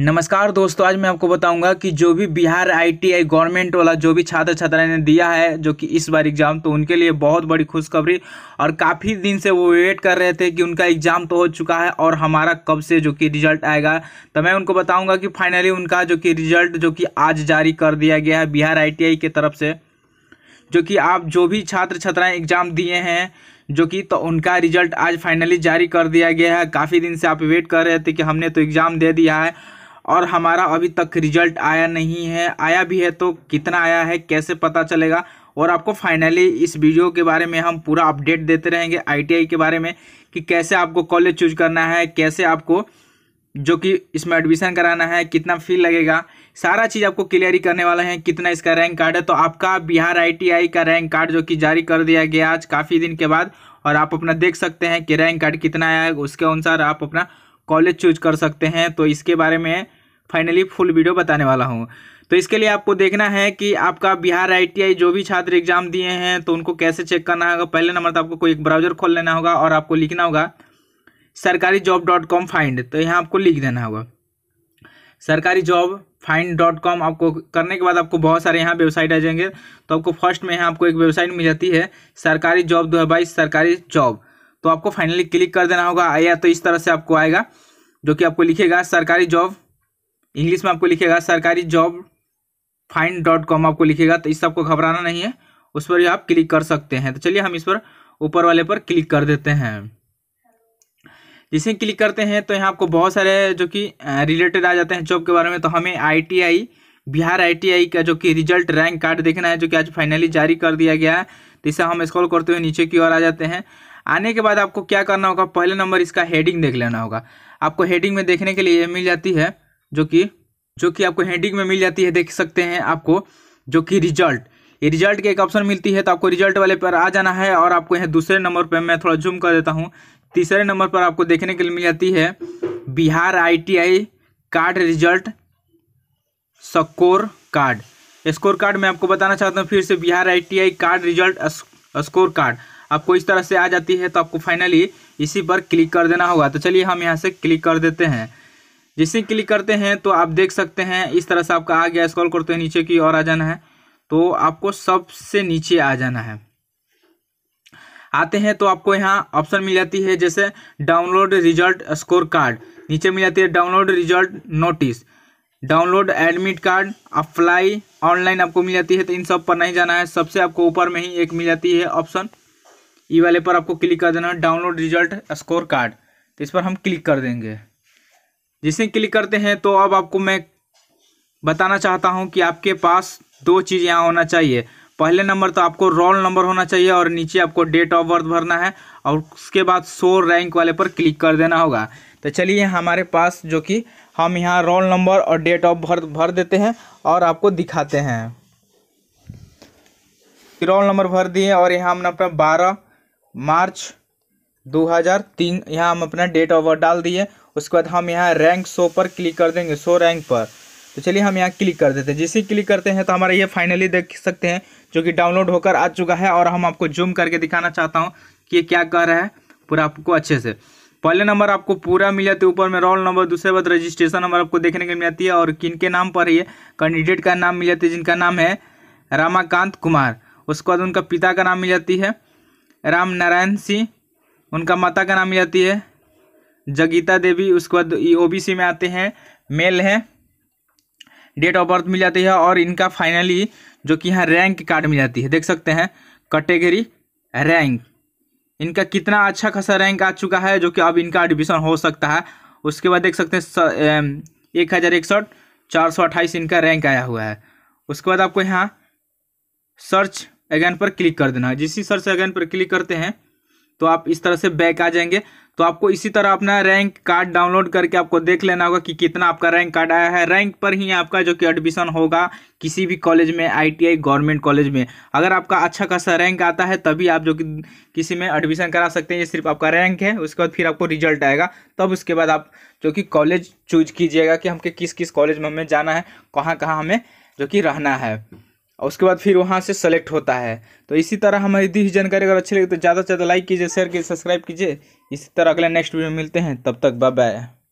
नमस्कार दोस्तों आज मैं आपको बताऊंगा कि जो भी बिहार आईटीआई गवर्नमेंट वाला जो भी छात्र छात्राएं ने दिया है जो कि इस बार एग्ज़ाम तो उनके लिए बहुत बड़ी खुशखबरी और काफ़ी दिन से वो वेट कर रहे थे कि उनका एग्ज़ाम तो हो चुका है और हमारा कब से जो कि रिजल्ट आएगा तो मैं उनको बताऊँगा कि फाइनली उनका जो कि रिजल्ट जो कि आज जारी कर दिया गया है बिहार आई की तरफ से जो कि आप जो भी छात्र छात्राएं एग्ज़ाम दिए हैं जो कि तो उनका रिजल्ट आज फाइनली जारी कर दिया गया है काफ़ी दिन से आप वेट कर रहे थे कि हमने तो एग्ज़ाम दे दिया है और हमारा अभी तक रिजल्ट आया नहीं है आया भी है तो कितना आया है कैसे पता चलेगा और आपको फाइनली इस वीडियो के बारे में हम पूरा अपडेट देते रहेंगे आईटीआई के बारे में कि कैसे आपको कॉलेज चूज करना है कैसे आपको जो कि इसमें एडमिशन कराना है कितना फी लगेगा सारा चीज़ आपको क्लियर करने वाले हैं कितना इसका रैंक कार्ड है तो आपका बिहार आईटीआई का रैंक कार्ड जो कि जारी कर दिया गया आज काफ़ी दिन के बाद और आप अपना देख सकते हैं कि रैंक कार्ड कितना आया है उसके अनुसार आप अपना कॉलेज चूज कर सकते हैं तो इसके बारे में फाइनली फुल वीडियो बताने वाला हूँ तो इसके लिए आपको देखना है कि आपका बिहार आईटीआई जो भी छात्र एग्जाम दिए हैं तो उनको कैसे चेक करना होगा पहले नंबर तो आपको कोई एक ब्राउजर खोल लेना होगा और आपको लिखना होगा सरकारी जॉब डॉट कॉम फाइंड तो यहाँ आपको लिख देना होगा सरकारी जॉब फाइंड डॉट कॉम आपको करने के बाद आपको बहुत सारे यहाँ वेबसाइट आ जाएंगे तो आपको फर्स्ट में यहाँ आपको एक वेबसाइट मिल जाती है सरकारी जॉब दो सरकारी जॉब तो आपको फाइनली क्लिक कर देना होगा या तो इस तरह से आपको आएगा जो कि आपको लिखेगा सरकारी जॉब इंग्लिश में आपको लिखेगा सरकारी जॉब फाइंड डॉट कॉम आपको लिखेगा तो इस आपको घबराना नहीं है उस पर भी आप क्लिक कर सकते हैं तो चलिए हम इस पर ऊपर वाले पर क्लिक कर देते हैं जिसे क्लिक करते हैं तो यहाँ आपको बहुत सारे जो कि रिलेटेड आ जाते हैं जॉब के बारे में तो हमें आई बिहार आई का जो कि रिजल्ट रैंक कार्ड देखना है जो कि आज फाइनली जारी कर दिया गया है तो इसे हम स्क्रॉल करते हुए नीचे की ओर आ जाते हैं आने के बाद आपको क्या करना होगा पहले नंबर इसका हेडिंग देख लेना होगा आपको हेडिंग में देखने के लिए ये मिल जाती है जो कि जो कि आपको हेडिंग में मिल जाती है देख सकते हैं आपको जो कि रिजल्ट ये रिजल्ट के एक ऑप्शन मिलती है तो आपको रिजल्ट वाले पर आ जाना है और आपको यहाँ दूसरे नंबर पर मैं थोड़ा जूम कर देता हूँ तीसरे नंबर पर आपको देखने के लिए मिल जाती है Bihar ITI card result score card score card मैं आपको बताना चाहता हूँ फिर से Bihar ITI card result score card आपको इस तरह से आ जाती है तो आपको फाइनली इसी पर क्लिक कर देना होगा तो चलिए हम यहाँ से क्लिक कर देते हैं जैसे क्लिक करते हैं तो आप देख सकते हैं इस तरह से आपका आ गया स्क्रॉल करते हैं नीचे की ओर आ जाना है तो आपको सबसे नीचे आ जाना है आते हैं तो आपको यहाँ ऑप्शन मिल जाती है जैसे डाउनलोड रिजल्ट स्कोर कार्ड नीचे मिल जाती है download result notice download admit card apply online आपको मिल जाती है तो इन सब पर नहीं जाना है सबसे आपको ऊपर में ही एक मिल जाती है ऑप्शन ई वाले पर आपको क्लिक कर देना है डाउनलोड रिजल्ट स्कोर कार्ड तो इस पर हम क्लिक कर देंगे जिसे क्लिक करते हैं तो अब आपको मैं बताना चाहता हूं कि आपके पास दो चीज़ यहाँ होना चाहिए पहले नंबर तो आपको रोल नंबर होना चाहिए और नीचे आपको डेट ऑफ बर्थ भरना है और उसके बाद सो रैंक वाले पर क्लिक कर देना होगा तो चलिए हमारे पास जो कि हम यहाँ रोल नंबर और डेट ऑफ बर्थ भर देते हैं और आपको दिखाते हैं रोल नंबर भर दिए और यहाँ हमने अपना बारह मार्च 2003 यहाँ हम अपना डेट ऑफ बर्थ डाल दिए उसके बाद हम यहाँ रैंक शो पर क्लिक कर देंगे शो रैंक पर तो चलिए हम यहाँ क्लिक कर देते हैं जैसे क्लिक करते हैं तो हमारा ये फाइनली देख सकते हैं जो कि डाउनलोड होकर आ चुका है और हम आपको जूम करके दिखाना चाहता हूँ कि ये क्या कर रहा है पूरा आपको अच्छे से पहले नंबर आपको पूरा मिल जाता है तो ऊपर में रोल नंबर दूसरे बाद रजिस्ट्रेशन नंबर आपको देखने को मिल जाती है और किन के नाम पर ये कैंडिडेट का नाम मिल जाती है जिनका नाम है रामाकांत कुमार उसके बाद उनका पिता का नाम मिल जाती है राम नारायण सिंह उनका माता का नाम मिल जाती है जगीता देवी उसके बाद ओबीसी में आते हैं मेल है डेट ऑफ बर्थ मिल जाती है और इनका फाइनली जो कि यहाँ रैंक कार्ड मिल जाती है देख सकते हैं कैटेगरी रैंक इनका कितना अच्छा खासा रैंक आ चुका है जो कि अब इनका एडमिशन हो सकता है उसके बाद देख सकते हैं एक हज़ार इकसठ चार सौ अट्ठाईस इनका रैंक आया हुआ है उसके बाद आपको यहाँ सर्च अगेन पर क्लिक कर देना है जिस सर्च अगेन पर क्लिक करते हैं तो आप इस तरह से बैक आ जाएंगे तो आपको इसी तरह अपना रैंक कार्ड डाउनलोड करके आपको देख लेना होगा कि कितना आपका रैंक कार्ड आया है रैंक पर ही आपका जो कि एडमिशन होगा किसी भी कॉलेज में आईटीआई गवर्नमेंट कॉलेज में अगर आपका अच्छा खासा रैंक आता है तभी आप जो कि किसी में एडमिशन करा सकते हैं ये सिर्फ आपका रैंक है उसके बाद फिर आपको रिजल्ट आएगा तब उसके बाद आप जो कि कॉलेज चूज कीजिएगा कि हमके किस किस कॉलेज में हमें जाना है कहाँ कहाँ हमें जो कि रहना है और उसके बाद फिर वहाँ से सेलेक्ट होता है तो इसी तरह हमारी दी हुई जानकारी अगर अच्छी लगी तो ज़्यादा से ज़्यादा लाइक कीजिए शेयर कीजिए सब्सक्राइब कीजिए इसी तरह अगले नेक्स्ट वीडियो में मिलते हैं तब तक बाय बाय